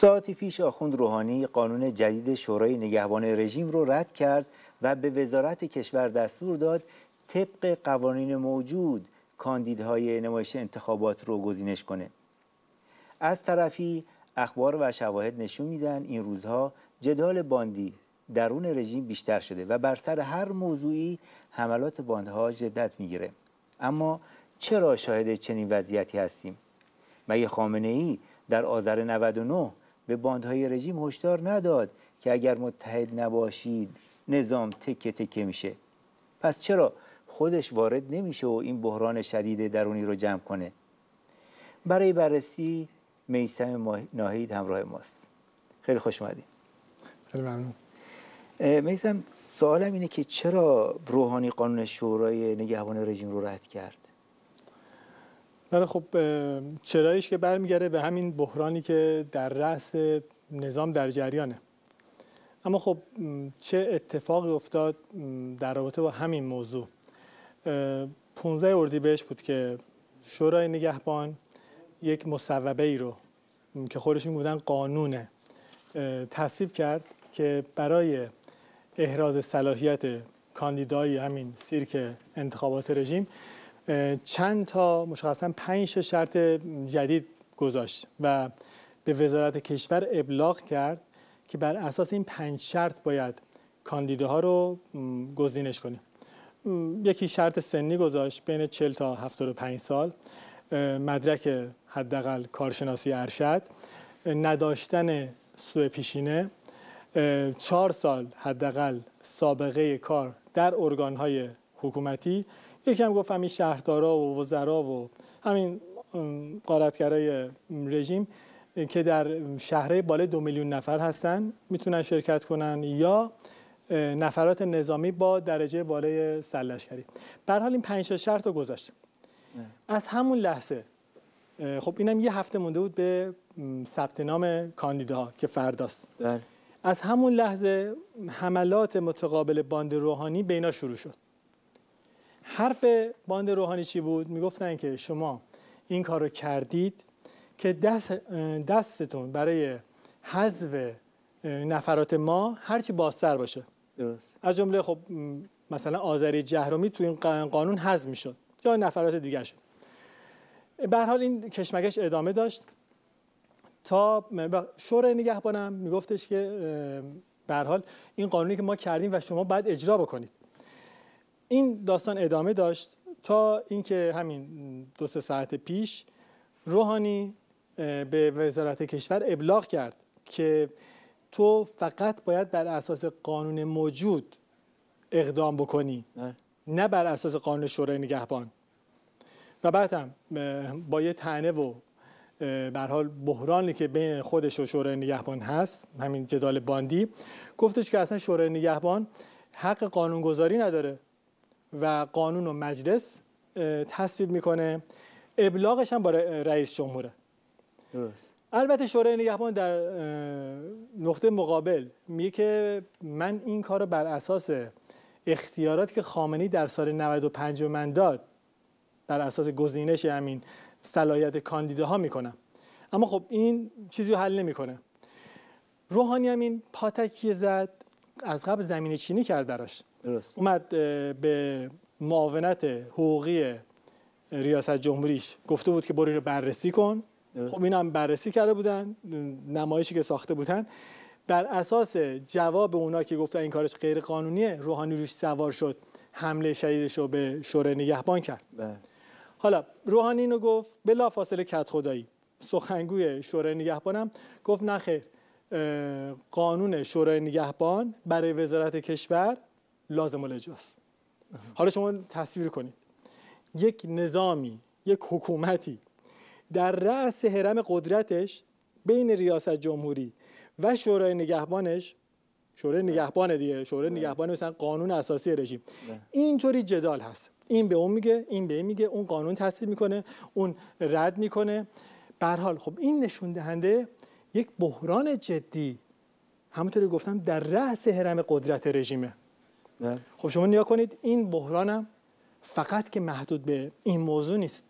ساعتی پیش آخوند روحانی قانون جدید شورای نگهبان رژیم رو رد کرد و به وزارت کشور دستور داد طبق قوانین موجود کاندیدهای نمایش انتخابات رو گزینش کنه از طرفی اخبار و شواهد نشون میدن این روزها جدال باندی درون رژیم بیشتر شده و بر سر هر موضوعی حملات باندها جدت میگیره اما چرا شاهد چنین وضعیتی هستیم مگه خامنه ای در آذر 99 به باندهای رژیم هشدار نداد که اگر متحد نباشید نظام تکه تکه میشه پس چرا خودش وارد نمیشه و این بحران شدید درونی رو جمع کنه برای بررسی میسم ناهید همراه ماست خیلی خوش اومدید خیلی ممنون میسم سوالم اینه که چرا روحانی قانون شورای نگهبان رژیم رو رد کرد بله خب چرایش که برمیگرده به همین بحرانی که در رأس نظام در جریانه اما خب چه اتفاقی افتاد در رابطه با همین موضوع 15 اردیبهشت بود که شورای نگهبان یک مصوبه ای رو که خودشون بودن قانونه تصیب کرد که برای احراز صلاحیت کاندیدای همین سیرک انتخابات رژیم چند تا مشخصا پنج شرط جدید گذاشت و به وزارت کشور ابلاغ کرد که بر اساس این پنج شرط باید ها رو گزینش کنیم یکی شرط سنی گذاشت بین 40 تا 75 سال مدرک حداقل کارشناسی ارشد نداشتن سوء پیشینه چهار سال حداقل سابقه کار در های حکومتی هم گفت همین شهردارا و وزرا و همین قارتگرای رژیم که در شهره بالای دو میلیون نفر هستن میتونن شرکت کنن یا نفرات نظامی با درجه بالای سرلشکری به حال این پنج شرط رو گذاشت از همون لحظه خب اینم یه هفته مونده بود به ثبت نام کاندیداها که فرداست بله. از همون لحظه حملات متقابل باند روحانی بینا شروع شد حرف باند روحانی چی بود میگفتن که شما این کار رو کردید که دست دستتون برای حذف نفرات ما هرچی بازتر باشه درست. از جمله خب مثلا آذری جهرومی تو این قانون حذف میشد یا نفرات دیگه شد به حال این کشمکش ادامه داشت تا شورای نگهبانم میگفتش که به حال این قانونی که ما کردیم و شما باید اجرا بکنید این داستان ادامه داشت تا اینکه همین دو سه ساعت پیش روحانی به وزارت کشور ابلاغ کرد که تو فقط باید بر اساس قانون موجود اقدام بکنی نه, بر اساس قانون شورای نگهبان و بعد هم با یه تنه و به حال بحرانی که بین خودش و شورای نگهبان هست همین جدال باندی گفتش که اصلا شورای نگهبان حق قانونگذاری نداره و قانون و مجلس تصویب میکنه ابلاغش هم با رئیس جمهوره درست البته شورای نگهبان در نقطه مقابل میگه که من این کار رو بر اساس اختیارات که خامنی در سال 95 من داد بر اساس گزینش همین صلاحیت کاندیداها میکنم اما خب این چیزی رو حل نمیکنه روحانی همین پاتکی زد از قبل زمین چینی کرد براش درست. اومد به معاونت حقوقی ریاست جمهوریش گفته بود که برو رو بررسی کن درست. خب هم بررسی کرده بودن نمایشی که ساخته بودن بر اساس جواب اونا که گفتن این کارش غیر قانونیه روحانی روش سوار شد حمله شدیدش رو به شوره نگهبان کرد بله. حالا روحانی اینو گفت فاصله کت خدایی سخنگوی شوره نگهبانم گفت نه قانون شورای نگهبان برای وزارت کشور لازم الاجاست حالا شما تصویر کنید یک نظامی یک حکومتی در رأس حرم قدرتش بین ریاست جمهوری و شورای نگهبانش شورای نگهبان دیگه شورای نگهبان مثلا قانون اساسی رژیم اینطوری جدال هست این به اون میگه این به این میگه اون قانون تصویر میکنه اون رد میکنه به حال خب این نشون دهنده یک بحران جدی همونطوری گفتم در رأس حرم قدرت رژیمه خب شما نیا کنید این بحرانم فقط که محدود به این موضوع نیست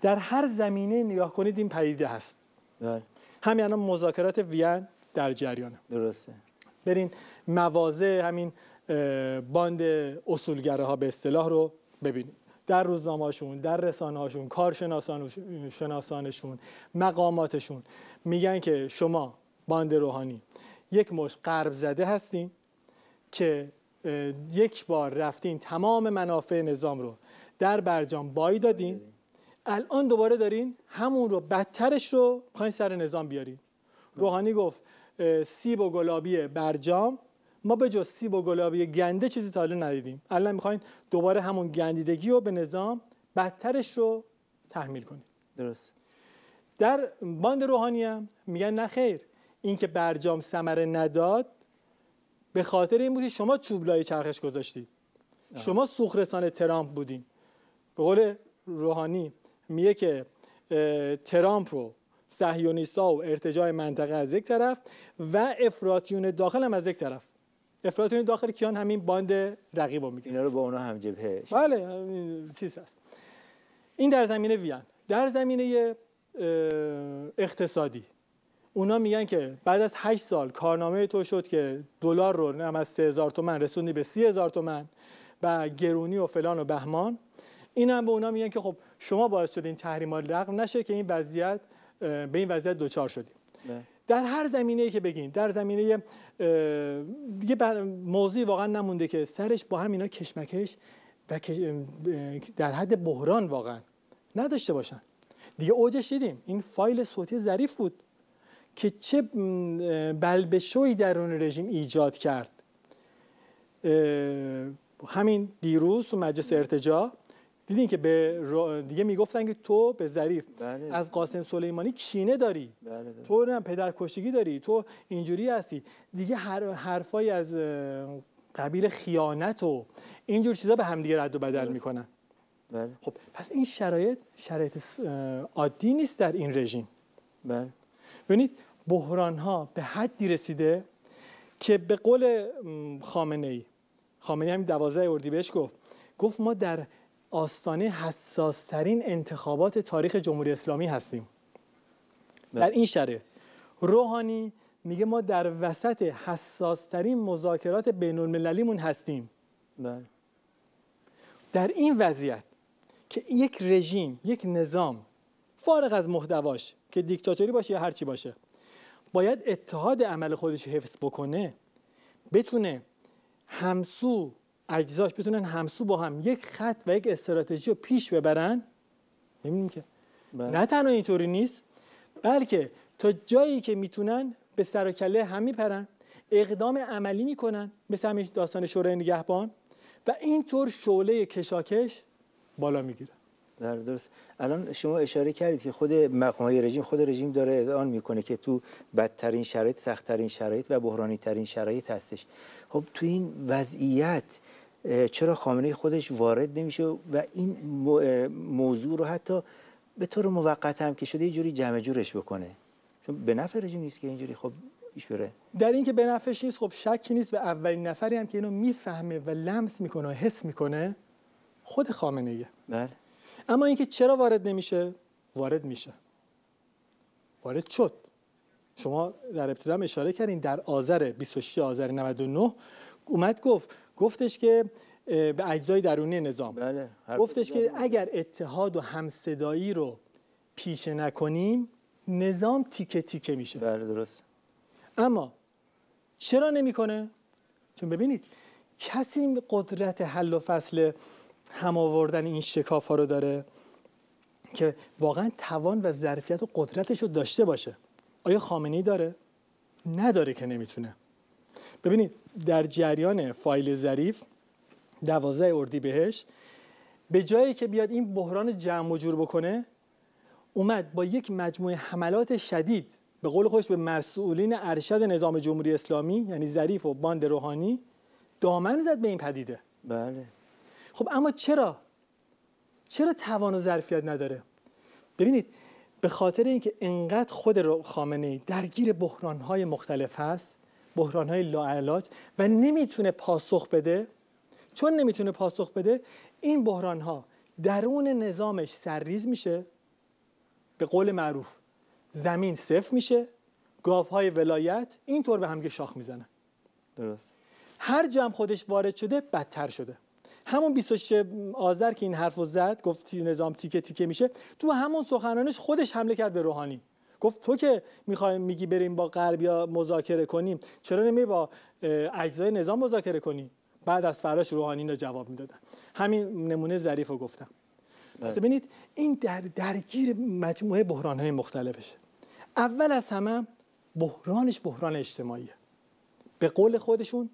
در هر زمینه نگاه کنید این پدیده هست همین الان مذاکرات وین در جریانه درسته برین موازه همین باند اصولگره ها به اصطلاح رو ببینید در روزنامه‌هاشون در رسانه‌هاشون کارشناسانشون مقاماتشون میگن که شما باند روحانی یک مش قرب زده هستین که یک بار رفتین تمام منافع نظام رو در برجام بایی دادین الان دوباره دارین همون رو بدترش رو میخواین سر نظام بیارین روحانی گفت سیب و گلابی برجام ما به جز سیب و گلابی گنده چیزی تا ندیدیم الان میخواین دوباره همون گندیدگی رو به نظام بدترش رو تحمیل کنیم درست در باند روحانی هم میگن نه خیر این که برجام ثمره نداد به خاطر این بود که شما چوب لای چرخش گذاشتی شما سوخرسان ترامپ بودین به قول روحانی میگه که ترامپ رو سهیونیستا و ارتجاع منطقه از یک طرف و افراتیون داخل هم از یک طرف افراتیون داخل کیان همین باند رو میگه اینا رو با اونا هم بله چیز هست این در زمینه ویان، در زمینه اقتصادی اونا میگن که بعد از 8 سال کارنامه تو شد که دلار رو نم از هزار تومن رسوندی به 30000 تومن و گرونی و فلان و بهمان این هم به اونا میگن که خب شما باعث شدین ها لغو نشه که این وضعیت به این وضعیت دوچار شدیم در هر زمینه ای که بگین در زمینه یه موضوعی واقعا نمونده که سرش با هم اینا کشمکش و در حد بحران واقعا نداشته باشن دیگه اوجش دیدیم این فایل صوتی ظریف بود که چه بلبشوی درون رژیم ایجاد کرد همین دیروز تو مجلس ارتجا دیدین که به دیگه میگفتن که تو به ظریف بله. از قاسم سلیمانی کینه داری بله تو نه پدر داری تو اینجوری هستی دیگه هر حرفایی از قبیل خیانت و اینجور چیزا به همدیگه رد و بدل میکنن بله. خب پس این شرایط شرایط عادی نیست در این رژیم بله ببینید بحران ها به حدی رسیده که به قول خامنه ای خامنه همین اردی بهش گفت گفت ما در آستانه حساسترین انتخابات تاریخ جمهوری اسلامی هستیم بله. در این شرایط روحانی میگه ما در وسط ترین مذاکرات بین المللیمون هستیم بله. در این وضعیت که یک رژیم یک نظام فارغ از محتواش که دیکتاتوری باشه یا هر چی باشه باید اتحاد عمل خودش حفظ بکنه بتونه همسو اجزاش بتونن همسو با هم یک خط و یک استراتژی رو پیش ببرن نمیدونم که بله. نه تنها اینطوری نیست بلکه تا جایی که میتونن به سر و کله هم میپرن اقدام عملی میکنن مثل همین داستان شورای نگهبان و اینطور شعله کشاکش بالا میگیره در درست الان شما اشاره کردید که خود مقامهای رژیم خود رژیم داره ادعا میکنه که تو بدترین شرایط سختترین شرایط و بحرانی ترین شرایط هستش خب تو این وضعیت چرا خامنه خودش وارد نمیشه و این موضوع رو حتی به طور موقت هم که شده یه جوری جمع جورش بکنه چون به نفع رژیم نیست که اینجوری خب ایش بره در اینکه به نفعش نیست خب شکی نیست و اولین نفری هم که اینو میفهمه و لمس میکنه و حس میکنه خود خامنه ایه بله اما اینکه چرا وارد نمیشه وارد میشه وارد شد شما در ابتدا اشاره کردین در آذر 26 آذر 99 اومد گفت گفتش که به اجزای درونی نظام بله. گفتش که اگر اتحاد و همصدایی رو پیشه نکنیم نظام تیکه تیکه میشه بله درست اما چرا نمیکنه چون ببینید کسی قدرت حل و فصل هم آوردن این شکاف ها رو داره که واقعا توان و ظرفیت و قدرتش رو داشته باشه آیا خامنی داره؟ نداره که نمیتونه ببینید در جریان فایل ظریف دوازه اردی بهش به جایی که بیاد این بحران جمع و بکنه اومد با یک مجموعه حملات شدید به قول خودش به مسئولین ارشد نظام جمهوری اسلامی یعنی ظریف و باند روحانی دامن زد به این پدیده بله خب اما چرا چرا توان و ظرفیت نداره ببینید به خاطر اینکه انقدر خود خامنه ای درگیر بحران های مختلف هست بحران های لاعلاج و نمیتونه پاسخ بده چون نمیتونه پاسخ بده این بحران ها درون نظامش سرریز میشه به قول معروف زمین صف میشه گاف های ولایت اینطور به همگه شاخ میزنه درست هر جمع خودش وارد شده بدتر شده همون 26 آذر که این رو زد گفت نظام تیکه تیکه میشه تو همون سخنانش خودش حمله کرد به روحانی گفت تو که میخوای میگی بریم با غربیا مذاکره کنیم چرا نمی با اجزای نظام مذاکره کنی بعد از فراش روحانی رو جواب میدادن همین نمونه ظریف رو گفتم بله. پس ببینید این در درگیر مجموعه بحران های مختلفشه اول از همه بحرانش بحران اجتماعیه به قول خودشون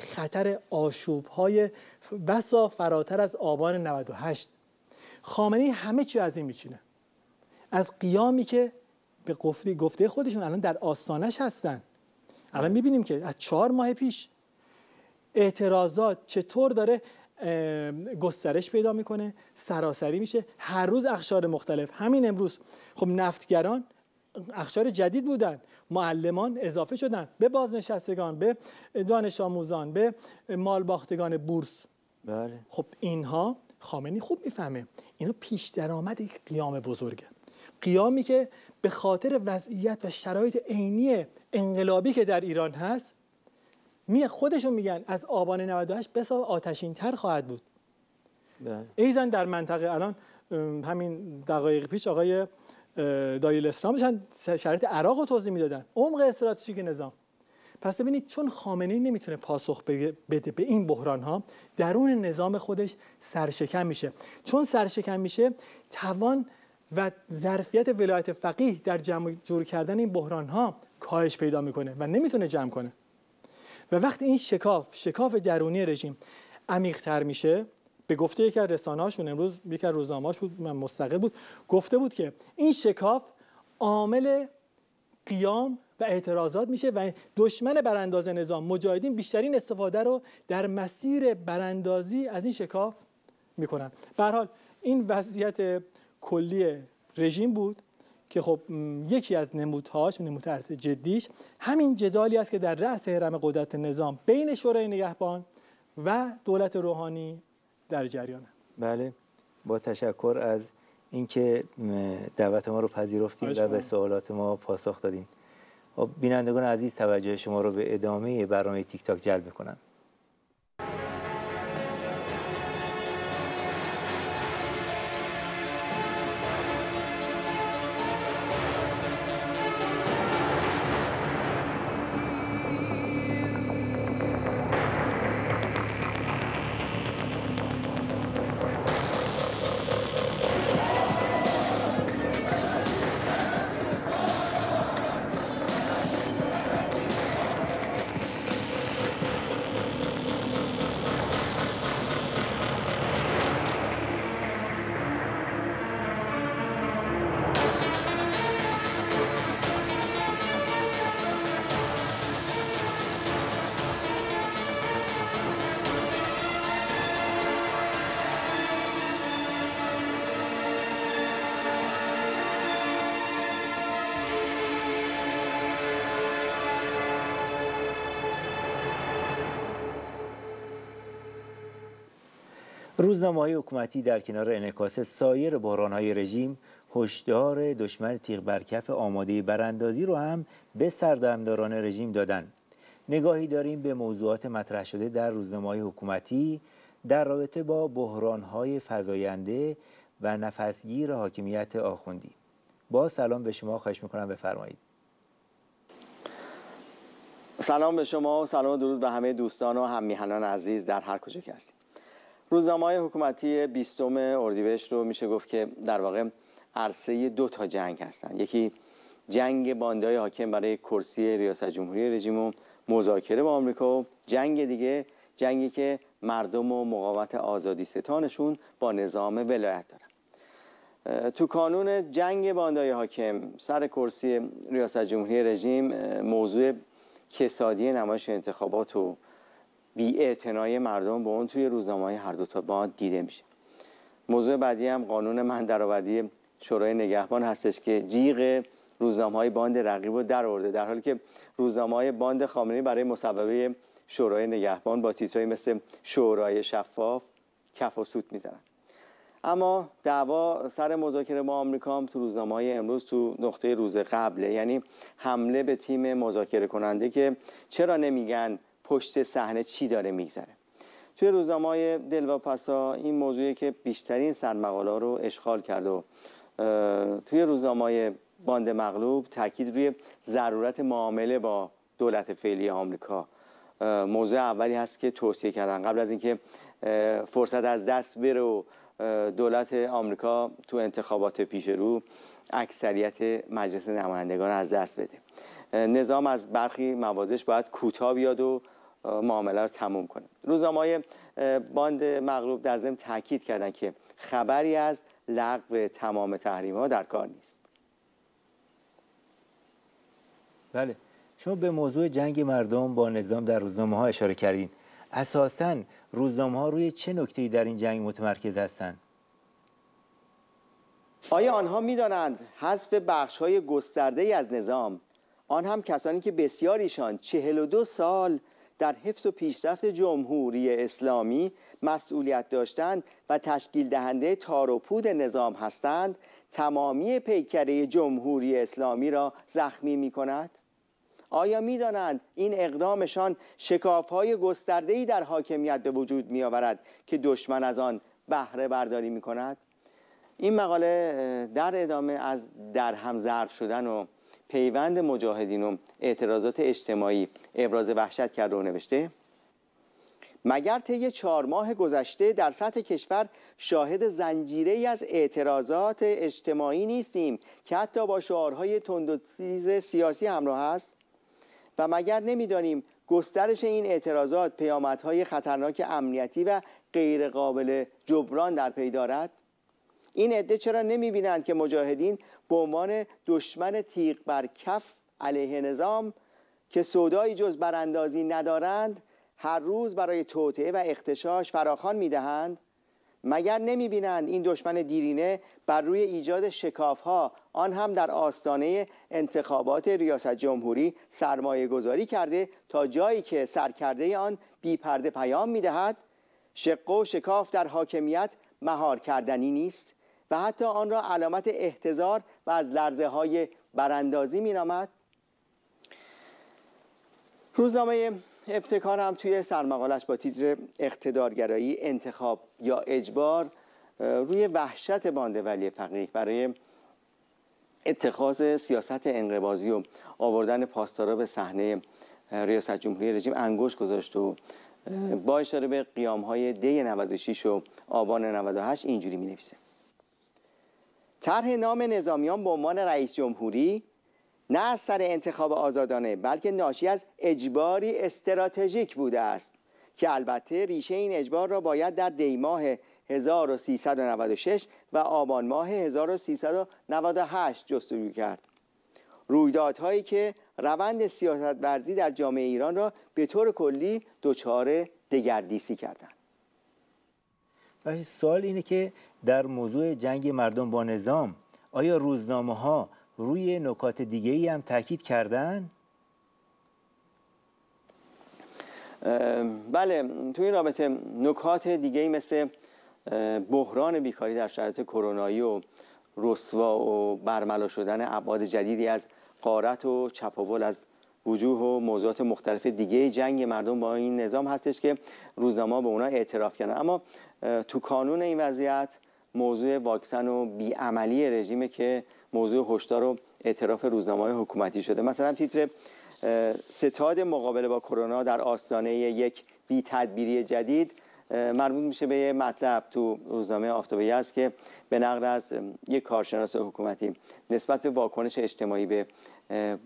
خطر آشوب های بسا فراتر از آبان 98 خامنه همه چی از این میچینه از قیامی که به گفته خودشون الان در آستانش هستن الان میبینیم که از چهار ماه پیش اعتراضات چطور داره گسترش پیدا میکنه سراسری میشه هر روز اخشار مختلف همین امروز خب نفتگران اخشار جدید بودن معلمان اضافه شدن به بازنشستگان به دانش آموزان به باختگان بورس بله. خب اینها خامنی خوب میفهمه اینا پیش درآمد یک قیام بزرگه قیامی که به خاطر وضعیت و شرایط عینی انقلابی که در ایران هست می خودشون میگن از آبان 98 بسا آتشین تر خواهد بود بله. ایزن در منطقه الان همین دقایق پیش آقای دایل اسلام شرایط عراق رو توضیح میدادن عمق استراتژیک نظام پس ببینید چون خامنه نمیتونه پاسخ بده به این بحران ها درون نظام خودش سرشکن میشه چون سرشکن میشه توان و ظرفیت ولایت فقیه در جمع جور کردن این بحران ها کاهش پیدا میکنه و نمیتونه جمع کنه و وقتی این شکاف شکاف درونی رژیم تر میشه به گفته یکی از رسانه‌هاشون امروز یکی از روزنامه‌هاش بود من مستقل بود گفته بود که این شکاف عامل قیام و اعتراضات میشه و دشمن برانداز نظام مجاهدین بیشترین استفاده رو در مسیر براندازی از این شکاف میکنن به حال این وضعیت کلی رژیم بود که خب یکی از نمودهاش نمود جدیش همین جدالی است که در رأس حرم قدرت نظام بین شورای نگهبان و دولت روحانی در جریان: بله با تشکر از اینکه دعوت ما رو پذیرفتیم و به سوالات ما پاسخ دادیم خب، بینندگان عزیز توجه شما رو به ادامه برنامه تیک تاک جلب میکنم روزنامه های حکومتی در کنار انعکاس سایر بحران های رژیم هشدار دشمن تیغ برکف آماده براندازی رو هم به سردمداران رژیم دادن نگاهی داریم به موضوعات مطرح شده در روزنامه های حکومتی در رابطه با بحران های فضاینده و نفسگیر حاکمیت آخوندی با سلام به شما خواهش میکنم بفرمایید سلام به شما و سلام درود به همه دوستان و هممیهنان عزیز در هر کجا که هستید روزنامه های حکومتی بیستم اردیبهشت رو میشه گفت که در واقع عرصه دو تا جنگ هستن یکی جنگ باندای حاکم برای کرسی ریاست جمهوری رژیم و مذاکره با آمریکا و جنگ دیگه جنگی که مردم و مقاومت آزادی ستانشون با نظام ولایت دارن تو کانون جنگ باندای حاکم سر کرسی ریاست جمهوری رژیم موضوع کسادی نمایش انتخابات و بی مردم به اون توی روزنامه های هر دو تا باد دیده میشه موضوع بعدی هم قانون من درآوردی شورای نگهبان هستش که جیغ روزنامه های باند رقیب رو در در حالی که روزنامه های باند خامنه‌ای برای مصوبه شورای نگهبان با تیترهایی مثل شورای شفاف کف و سوت میزنن اما دعوا سر مذاکره با آمریکا هم تو روزنامه های امروز تو نقطه روز قبله یعنی حمله به تیم مذاکره کننده که چرا نمیگن پشت صحنه چی داره میگذره توی روزنامه های دلواپسا این موضوعی که بیشترین سرمقاله رو اشغال کرد و توی روزنامه های باند مغلوب تاکید روی ضرورت معامله با دولت فعلی آمریکا موضوع اولی هست که توصیه کردن قبل از اینکه فرصت از دست بره و دولت آمریکا تو انتخابات پیش رو اکثریت مجلس نمایندگان از دست بده نظام از برخی موازش باید کوتاه بیاد و معامله رو تموم کنه روزنامه باند مغلوب در ضمن تاکید کردن که خبری از لغو تمام تحریم ها در کار نیست بله شما به موضوع جنگ مردم با نظام در روزنامه ها اشاره کردین اساسا روزنامه ها روی چه نکته‌ای در این جنگ متمرکز هستند آیا آنها میدانند حذف بخش های گسترده از نظام آن هم کسانی که بسیاریشان 42 سال در حفظ و پیشرفت جمهوری اسلامی مسئولیت داشتند و تشکیل دهنده تار و پود نظام هستند تمامی پیکره جمهوری اسلامی را زخمی می کند؟ آیا می دانند این اقدامشان شکاف های ای در حاکمیت به وجود می آورد که دشمن از آن بهره برداری می کند؟ این مقاله در ادامه از در هم شدن و پیوند مجاهدین و اعتراضات اجتماعی ابراز وحشت کرده و نوشته مگر طی چهار ماه گذشته در سطح کشور شاهد زنجیره از اعتراضات اجتماعی نیستیم که حتی با شعارهای تندوتیز سیاسی همراه است و مگر نمیدانیم گسترش این اعتراضات پیامدهای خطرناک امنیتی و غیرقابل جبران در پی دارد این عده چرا نمیبینند که مجاهدین به عنوان دشمن تیغ بر کف علیه نظام که سودایی جز براندازی ندارند هر روز برای توطعه و اختشاش فراخان میدهند مگر نمیبینند این دشمن دیرینه بر روی ایجاد شکاف ها آن هم در آستانه انتخابات ریاست جمهوری سرمایه گذاری کرده تا جایی که سرکرده آن بی پرده پیام میدهد شق و شکاف در حاکمیت مهار کردنی نیست و حتی آن را علامت احتضار و از لرزه های براندازی می روزنامه ابتکار هم توی سرمقالش با تیتر اقتدارگرایی انتخاب یا اجبار روی وحشت بانده ولی فقیه برای اتخاذ سیاست انقبازی و آوردن پاسدارا به صحنه ریاست جمهوری رژیم انگوش گذاشت و با اشاره به قیام های دی 96 و آبان 98 اینجوری می طرح نام نظامیان به عنوان رئیس جمهوری نه از سر انتخاب آزادانه بلکه ناشی از اجباری استراتژیک بوده است که البته ریشه این اجبار را باید در دیماه 1396 و آبان ماه 1398 جستجو کرد رویدادهایی که روند سیاست ورزی در جامعه ایران را به طور کلی دچار دگردیسی کردند و سوال اینه که در موضوع جنگ مردم با نظام آیا روزنامه ها روی نکات دیگه ای هم تاکید کردن؟ بله توی این رابطه نکات دیگه ای مثل بحران بیکاری در شرایط کرونایی و رسوا و برملا شدن ابعاد جدیدی از قارت و چپاول از وجوه و موضوعات مختلف دیگه جنگ مردم با این نظام هستش که روزنامه به اونا اعتراف کردن اما تو کانون این وضعیت موضوع واکسن و بیعملی رژیمه که موضوع هشدار و اعتراف روزنامه های حکومتی شده مثلا تیتر ستاد مقابله با کرونا در آستانه یک بی تدبیری جدید مربوط میشه به یه مطلب تو روزنامه آفتابی است که به نقل از یک کارشناس حکومتی نسبت به واکنش اجتماعی به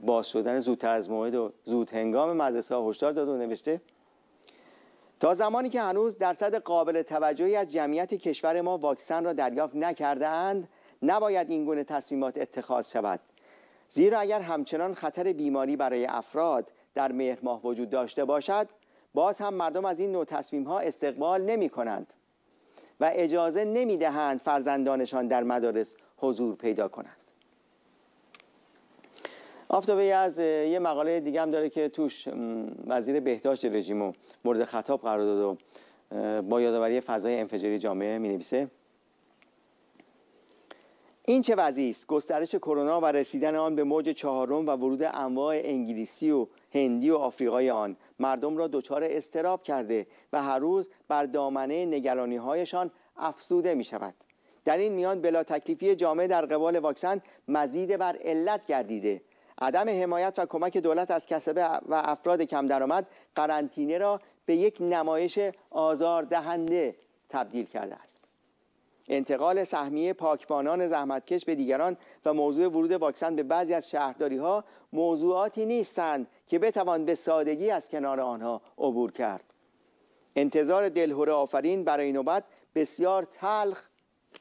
باز شدن زودتر از موعد و زود هنگام مدرسه ها هشدار داد و نوشته تا زمانی که هنوز درصد قابل توجهی از جمعیت کشور ما واکسن را دریافت نکرده اند نباید این گونه تصمیمات اتخاذ شود زیرا اگر همچنان خطر بیماری برای افراد در مهر ماه وجود داشته باشد باز هم مردم از این نوع تصمیم ها استقبال نمی کنند و اجازه نمی دهند فرزندانشان در مدارس حضور پیدا کنند آفتابه از یه مقاله دیگه هم داره که توش وزیر بهداشت و مورد خطاب قرار داد و با یادآوری فضای انفجاری جامعه می نویسه این چه وضعی است گسترش کرونا و رسیدن آن به موج چهارم و ورود انواع انگلیسی و هندی و آفریقای آن مردم را دچار استراب کرده و هر روز بر دامنه نگرانی هایشان افسوده می شود در این میان بلا تکلیفی جامعه در قبال واکسن مزید بر علت گردیده عدم حمایت و کمک دولت از کسبه و افراد کم درآمد قرنطینه را به یک نمایش آزار دهنده تبدیل کرده است انتقال سهمیه پاکبانان زحمتکش به دیگران و موضوع ورود واکسن به بعضی از شهرداری ها موضوعاتی نیستند که بتوان به سادگی از کنار آنها عبور کرد انتظار دلهور آفرین برای نوبت بسیار تلخ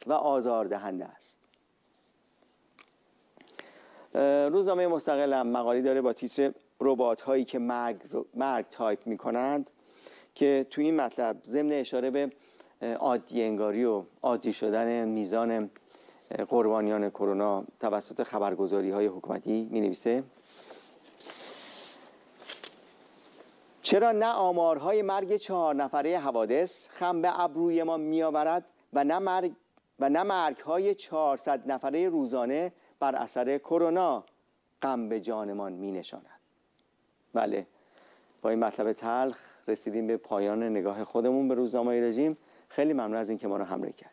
و آزاردهنده است روزنامه مستقلم مقالی داره با تیتر ربات هایی که مرگ, مرگ تایپ می کنند که تو این مطلب ضمن اشاره به عادی انگاری و عادی شدن میزان قربانیان کرونا توسط خبرگزاری های حکومتی می نویسه چرا نه آمارهای مرگ چهار نفره حوادث خم به ابروی ما میآورد و نه مرگ و نه مرگ های 400 نفره روزانه بر اثر کرونا غم به جانمان می نشاند بله با این مطلب تلخ رسیدیم به پایان نگاه خودمون به روزنامه رژیم خیلی ممنون از اینکه ما رو همراهی کرد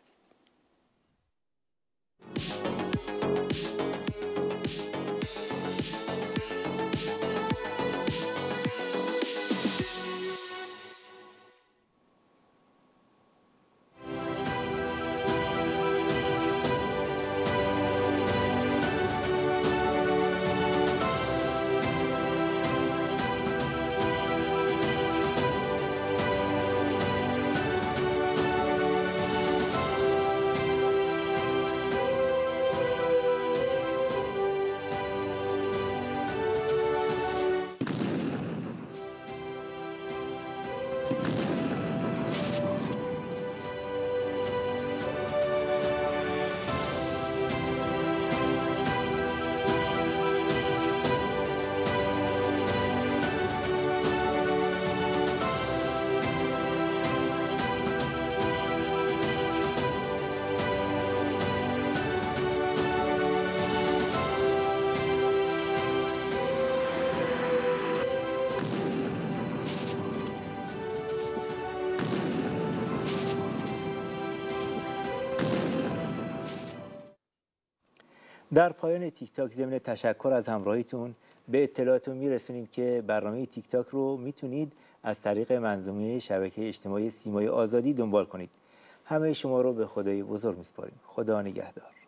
در پایان تیک تاک ضمن تشکر از همراهیتون به اطلاعاتون میرسونیم که برنامه تیک تاک رو میتونید از طریق منظومه شبکه اجتماعی سیمای آزادی دنبال کنید همه شما رو به خدای بزرگ میسپاریم خدا نگهدار